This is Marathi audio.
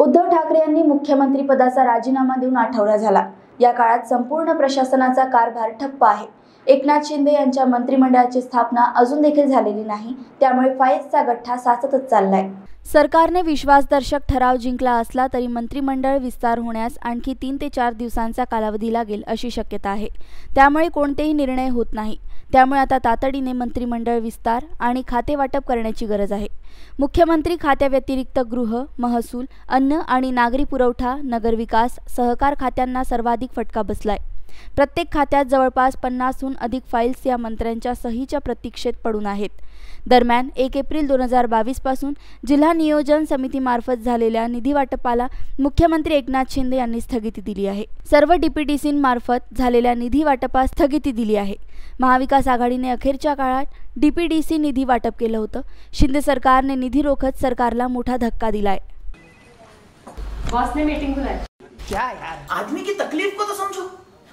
उद्धव ठाकरे यांनी मुख्यमंत्रीपदाचा राजीनामा देऊन आठवडा झाला या काळात संपूर्ण प्रशासनाचा कारभार ठप्प आहे एकनाथ शिंदे यांच्या मंत्रिमंडळाची स्थापना अजून देखील झालेली नाही त्यामुळे फाईजचा गठ्ठा साचतच चाललाय सरकारने विश्वासदर्शक ठराव जिंकला असला तरी मंत्रिमंडळ विस्तार होण्यास आणखी तीन ते चार दिवसांचा कालावधी लागेल अशी शक्यता आहे त्यामुळे कोणतेही निर्णय होत नाही त्यामुळे आता तातडीने मंत्रिमंडळ विस्तार आणि खाते वाटप करण्याची गरज आहे मुख्यमंत्री खात्याव्यतिरिक्त गृह महसूल अन्न आणि नागरी पुरवठा नगरविकास सहकार खात्यांना सर्वाधिक फटका बसलाय प्रत्येक खात्यात जवळपास पन्नासहून अधिक फाईल्स या मंत्र्यांच्या सहीच्या प्रतीक्षेत पडून आहेत दरम्यान एक एप्रिल दोन हजार बावीसपासून जिल्हा नियोजन समितीमार्फत झालेल्या निधी वाटपाला मुख्यमंत्री एकनाथ शिंदे यांनी स्थगिती दिली आहे सर्व डीपीडीसींमार्फत झालेल्या निधी वाटपास स्थगिती दिली आहे महाविकास आघाडीने अखेरच्या काळात डीपीडीसी निधी वाटप केलं होतं शिंदे सरकारने निधी रोखत सरकारला मोठा धक्का दिलाय बॉसने मीटिंग बुलाया क्या यार आदमी की तकलीफ को तो समझो